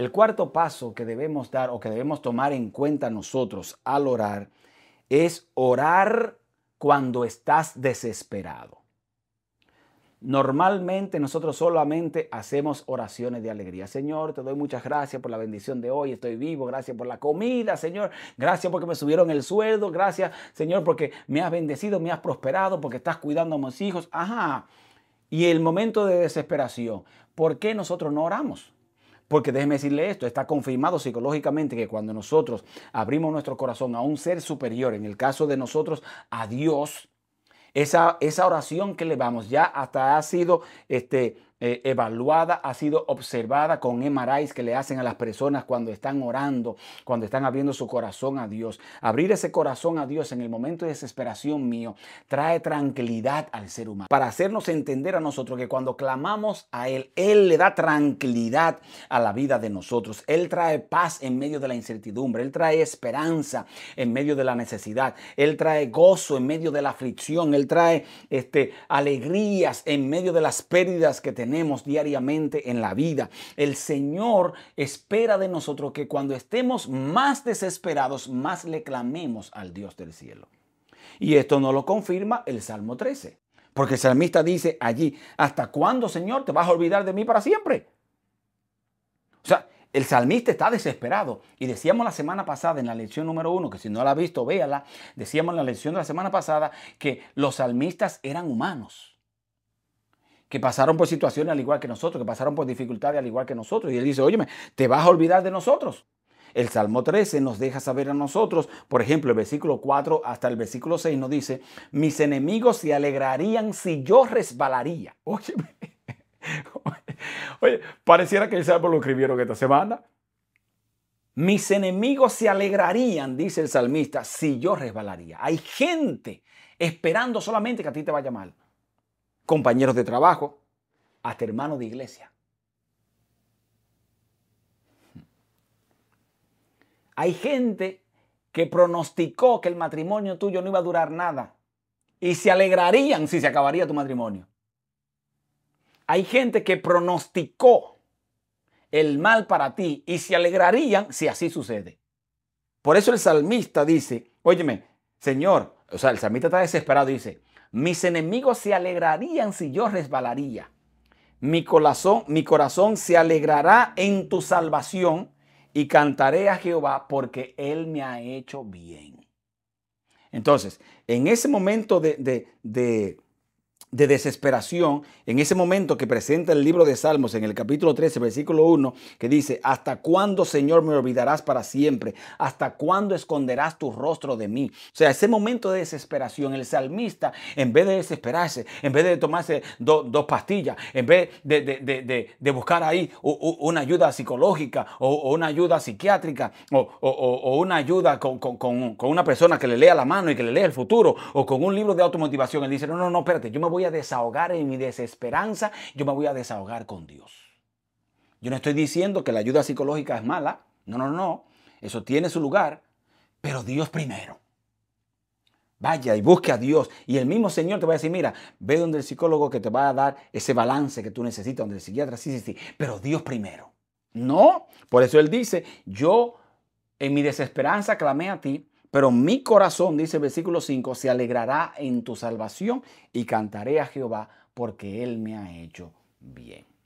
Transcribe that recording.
El cuarto paso que debemos dar o que debemos tomar en cuenta nosotros al orar es orar cuando estás desesperado. Normalmente nosotros solamente hacemos oraciones de alegría. Señor, te doy muchas gracias por la bendición de hoy. Estoy vivo. Gracias por la comida, Señor. Gracias porque me subieron el sueldo. Gracias, Señor, porque me has bendecido, me has prosperado, porque estás cuidando a mis hijos. Ajá. Y el momento de desesperación. ¿Por qué nosotros no oramos? Porque déjeme decirle esto, está confirmado psicológicamente que cuando nosotros abrimos nuestro corazón a un ser superior, en el caso de nosotros, a Dios, esa, esa oración que le vamos ya hasta ha sido este, eh, evaluada, ha sido observada con MRIs que le hacen a las personas cuando están orando, cuando están abriendo su corazón a Dios. Abrir ese corazón a Dios en el momento de desesperación mío trae tranquilidad al ser humano. Para hacernos entender a nosotros que cuando clamamos a Él, Él le da tranquilidad a la vida de nosotros. Él trae paz en medio de la incertidumbre. Él trae esperanza en medio de la necesidad. Él trae gozo en medio de la aflicción. Él trae este, alegrías en medio de las pérdidas que tenemos diariamente en la vida. El Señor espera de nosotros que cuando estemos más desesperados, más le clamemos al Dios del cielo. Y esto no lo confirma el Salmo 13. Porque el salmista dice allí, ¿hasta cuándo, Señor, te vas a olvidar de mí para siempre? O sea, el salmista está desesperado. Y decíamos la semana pasada en la lección número uno, que si no la ha visto, véala. Decíamos en la lección de la semana pasada que los salmistas eran humanos que pasaron por situaciones al igual que nosotros, que pasaron por dificultades al igual que nosotros. Y él dice, óyeme, te vas a olvidar de nosotros. El Salmo 13 nos deja saber a nosotros, por ejemplo, el versículo 4 hasta el versículo 6 nos dice, mis enemigos se alegrarían si yo resbalaría. oye, pareciera que el Salmo lo escribieron esta semana. Mis enemigos se alegrarían, dice el salmista, si yo resbalaría. Hay gente esperando solamente que a ti te vaya mal compañeros de trabajo, hasta hermanos de iglesia. Hay gente que pronosticó que el matrimonio tuyo no iba a durar nada y se alegrarían si se acabaría tu matrimonio. Hay gente que pronosticó el mal para ti y se alegrarían si así sucede. Por eso el salmista dice, óyeme, Señor, o sea, el salmista está desesperado y dice, mis enemigos se alegrarían si yo resbalaría. Mi corazón, se alegrará en tu salvación y cantaré a Jehová porque Él me ha hecho bien. Entonces, en ese momento de, de, de de desesperación en ese momento que presenta el libro de Salmos en el capítulo 13, versículo 1, que dice, ¿hasta cuándo, Señor, me olvidarás para siempre? ¿Hasta cuándo esconderás tu rostro de mí? O sea, ese momento de desesperación, el salmista, en vez de desesperarse, en vez de tomarse dos pastillas, en vez de, buscar ahí una ayuda psicológica o, una ayuda psiquiátrica o, una ayuda con, con, una persona que le lea la mano y que le lea el futuro o con un libro de automotivación, él dice, no, no, no, espérate, yo me voy a desahogar en mi desesperanza, yo me voy a desahogar con Dios. Yo no estoy diciendo que la ayuda psicológica es mala, no, no, no, eso tiene su lugar, pero Dios primero. Vaya y busque a Dios. Y el mismo Señor te va a decir, mira, ve donde el psicólogo que te va a dar ese balance que tú necesitas, donde el psiquiatra, sí, sí, sí, pero Dios primero. No, por eso Él dice, yo en mi desesperanza clamé a ti pero mi corazón, dice el versículo 5, se alegrará en tu salvación y cantaré a Jehová porque Él me ha hecho bien.